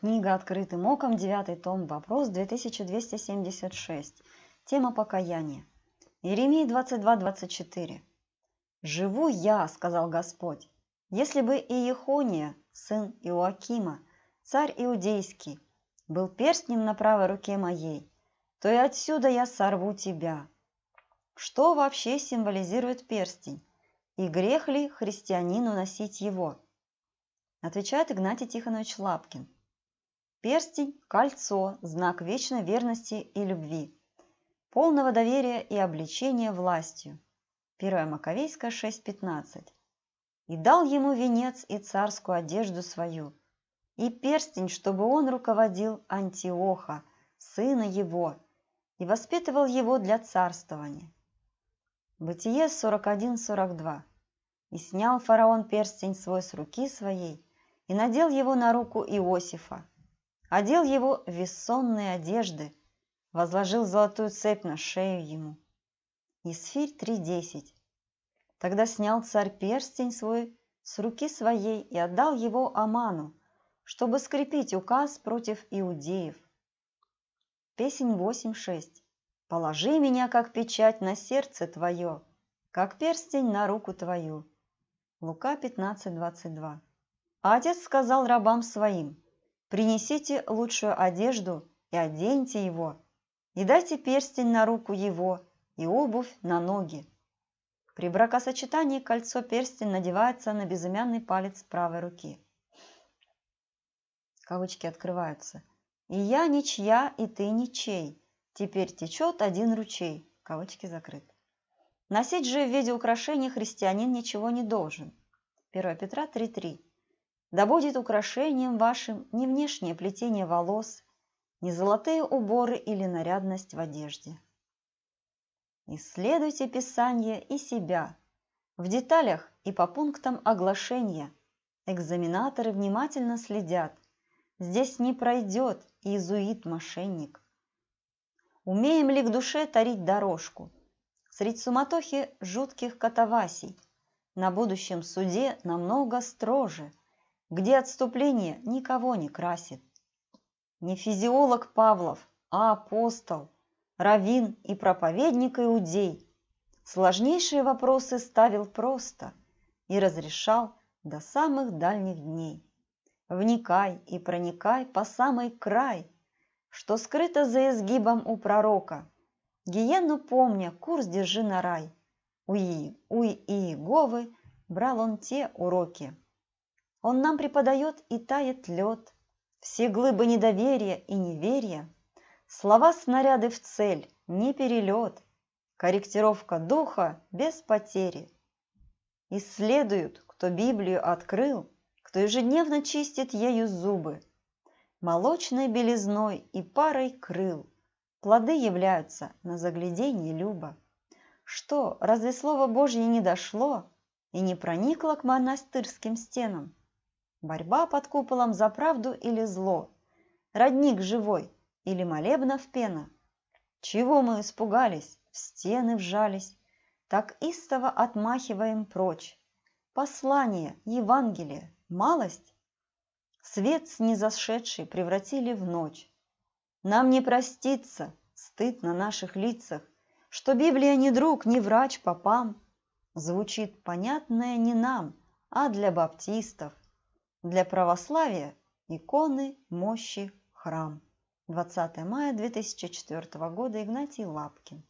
Книга «Открытым оком», 9 том, вопрос 2276. Тема покаяния. Иеремия 22:24. «Живу я», – сказал Господь, – «если бы Иехония, сын Иоакима, царь иудейский, был перстнем на правой руке моей, то и отсюда я сорву тебя». Что вообще символизирует перстень? И грех ли христианину носить его? Отвечает Игнатий Тихонович Лапкин – Перстень – кольцо, знак вечной верности и любви, полного доверия и обличения властью. 1 Маковейская 6.15. И дал ему венец и царскую одежду свою, и перстень, чтобы он руководил Антиоха, сына его, и воспитывал его для царствования. Бытие 41.42. И снял фараон перстень свой с руки своей, и надел его на руку Иосифа, одел его в вессонные одежды, возложил золотую цепь на шею ему. Есфирь 3.10. Тогда снял царь перстень свой с руки своей и отдал его Аману, чтобы скрепить указ против иудеев. Песень 8.6. «Положи меня, как печать, на сердце твое, как перстень на руку твою». Лука 15.22. Отец сказал рабам своим – Принесите лучшую одежду и оденьте его, и дайте перстень на руку его и обувь на ноги. При бракосочетании кольцо-перстень надевается на безымянный палец правой руки. Кавычки открываются. «И я ничья, и ты ничей. Теперь течет один ручей». Кавычки закрыты. Носить же в виде украшений христианин ничего не должен. 1 Петра 3.3. Да будет украшением вашим не внешнее плетение волос, не золотые уборы или нарядность в одежде. Исследуйте Писание и себя в деталях и по пунктам оглашения. Экзаменаторы внимательно следят. Здесь не пройдет иезуит-мошенник. Умеем ли к душе тарить дорожку? Средь суматохи жутких катавасий. На будущем суде намного строже – где отступление никого не красит. Не физиолог Павлов, а апостол, равин и проповедник иудей. Сложнейшие вопросы ставил просто и разрешал до самых дальних дней. Вникай и проникай по самый край, что скрыто за изгибом у пророка. Гиену помня, курс держи на рай. У, И, у Иеговы брал он те уроки. Он нам преподает и тает лед, все глыбы недоверия и неверия, слова снаряды в цель, не перелет, корректировка духа без потери. Исследуют, кто Библию открыл, кто ежедневно чистит ею зубы, молочной белизной и парой крыл. Плоды являются на загляденье Люба. Что, разве слово Божье не дошло и не проникло к монастырским стенам? Борьба под куполом за правду или зло? Родник живой или молебна в пена? Чего мы испугались, в стены вжались, Так истово отмахиваем прочь. Послание, Евангелие, малость? Свет снизошедший превратили в ночь. Нам не проститься, стыд на наших лицах, Что Библия не друг, не врач попам. Звучит понятное не нам, а для баптистов – для православия иконы, мощи, храм. 20 мая 2004 года Игнатий Лапкин.